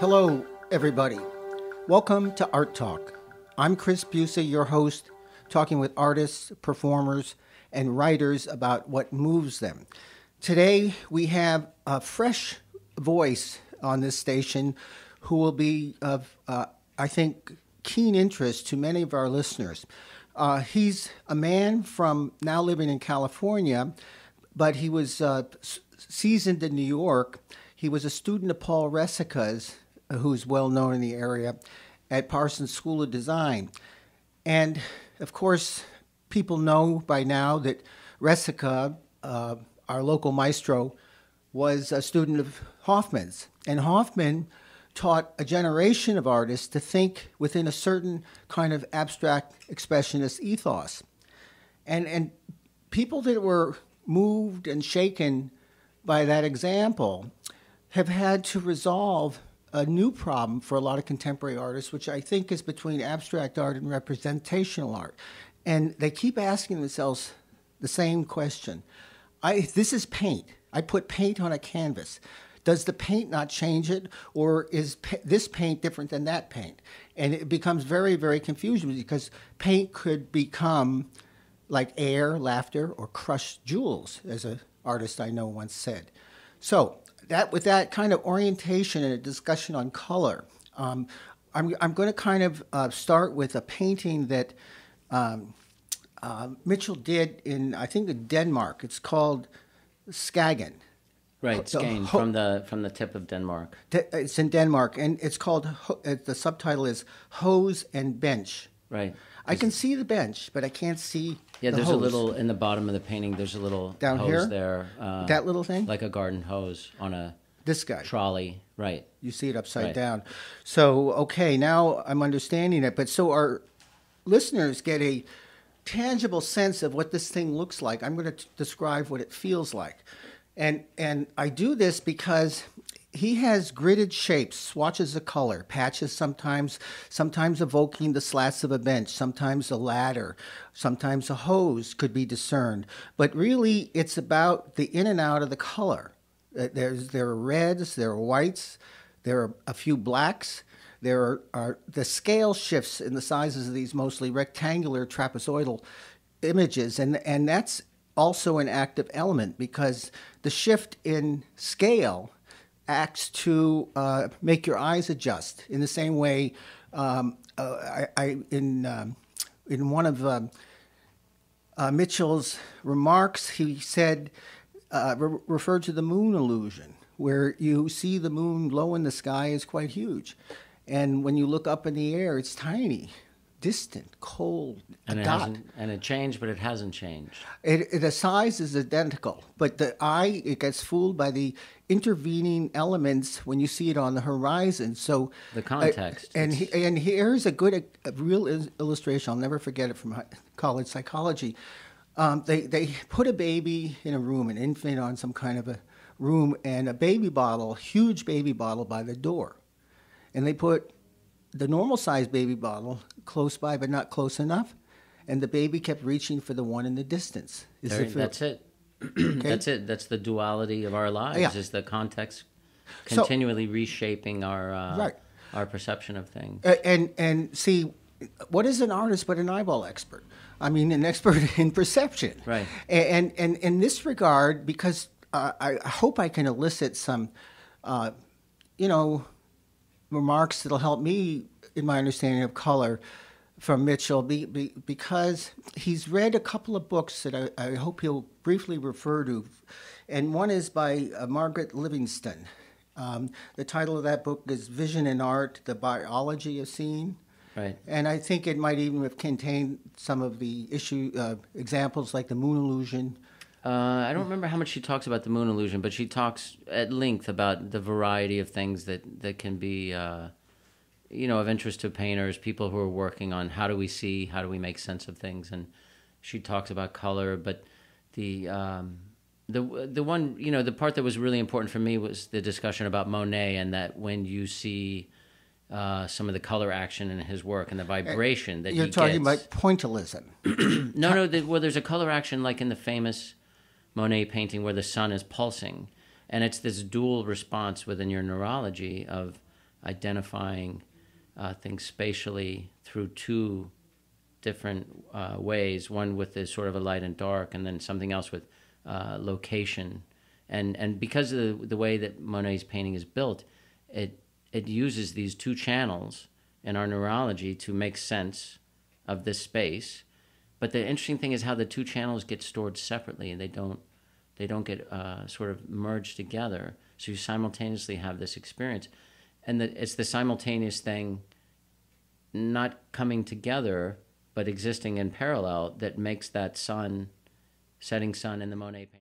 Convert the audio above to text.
Hello, everybody. Welcome to Art Talk. I'm Chris Busa, your host, talking with artists, performers, and writers about what moves them. Today, we have a fresh voice on this station who will be of, uh, I think, keen interest to many of our listeners. Uh, he's a man from now living in California, but he was uh, seasoned in New York. He was a student of Paul Resica's, who's well known in the area, at Parsons School of Design. And of course, people know by now that Resica, uh, our local maestro, was a student of Hoffman's. And Hoffman taught a generation of artists to think within a certain kind of abstract expressionist ethos. And, and people that were moved and shaken by that example have had to resolve a new problem for a lot of contemporary artists, which I think is between abstract art and representational art. And they keep asking themselves the same question. I, this is paint. I put paint on a canvas. Does the paint not change it, or is pa this paint different than that paint? And it becomes very, very confusing because paint could become like air, laughter, or crushed jewels, as an artist I know once said. So that with that kind of orientation and a discussion on color, um, I'm, I'm going to kind of uh, start with a painting that um, uh, Mitchell did in, I think, Denmark. It's called Skagen. Right, it's from the from the tip of Denmark. it's in Denmark, and it's called. Uh, the subtitle is "Hose and Bench." Right. I can see the bench, but I can't see. Yeah, the there's hose. a little in the bottom of the painting. There's a little down hose here there. Uh, that little thing, like a garden hose on a this guy trolley. Right. You see it upside right. down. So okay, now I'm understanding it. But so our listeners get a tangible sense of what this thing looks like. I'm going to t- describe what it feels like. And and I do this because he has gridded shapes, swatches of color, patches sometimes, sometimes evoking the slats of a bench, sometimes a ladder, sometimes a hose could be discerned. But really, it's about the in and out of the color. Uh, there's, there are reds, there are whites, there are a few blacks. There are, are the scale shifts in the sizes of these mostly rectangular trapezoidal images, and, and that's also an active element because the shift in scale acts to uh, make your eyes adjust in the same way um, uh, I, I, in um, in one of um, uh, Mitchell's remarks he said uh, re referred to the moon illusion where you see the moon low in the sky is quite huge and when you look up in the air it's tiny distant, cold and it dot. and it changed, but it hasn't changed. It, it, the size is identical, but the eye it gets fooled by the intervening elements when you see it on the horizon. So the uh, context. Uh, and he, and here's a good, a, a real illustration. I'll never forget it from college psychology. Um, they they put a baby in a room, an infant on some kind of a room, and a baby bottle, huge baby bottle by the door, and they put the normal size baby bottle close by, but not close enough. And the baby kept reaching for the one in the distance. that's it. okay? That's it. That's the duality of our lives. Yeah. Is the context continually so, reshaping our uh, right. our perception of things? and and see, what is an artist but an eyeball expert? I mean, an expert in perception. Right. And and in this regard, because uh, I hope I can elicit some, uh, you know, remarks that'll help me in my understanding of color from Mitchell be, be, because he's read a couple of books that I, I, hope he'll briefly refer to. And one is by uh, Margaret Livingston. Um, the title of that book is Vision and Art The Biology of Seeing. Right. And I think it might even have contained some of the issue uh, examples like the moon illusion uh, I don't remember how much she talks about the moon illusion, but she talks at length about the variety of things that that can be, uh, you know, of interest to painters, people who are working on how do we see, how do we make sense of things, and she talks about color. But the um, the the one you know the part that was really important for me was the discussion about Monet and that when you see. Uh, some of the color action in his work and the eh, vibration that you're talking gets. about pointillism. no, no. The, well, there's a color action like in the famous Monet painting where the sun is pulsing. And it's this dual response within your neurology of identifying uh, things spatially through two different uh, ways one with this sort of a light and dark, and then something else with uh, location. And, and because of the, the way that Monet's painting is built, it, it uses these two channels in our neurology to make sense of this space but the interesting thing is how the two channels get stored separately, and they don't they don't get uh, sort of merged together. So you simultaneously have this experience, and the, it's the simultaneous thing, not coming together but existing in parallel, that makes that sun, setting sun in the Monet painting.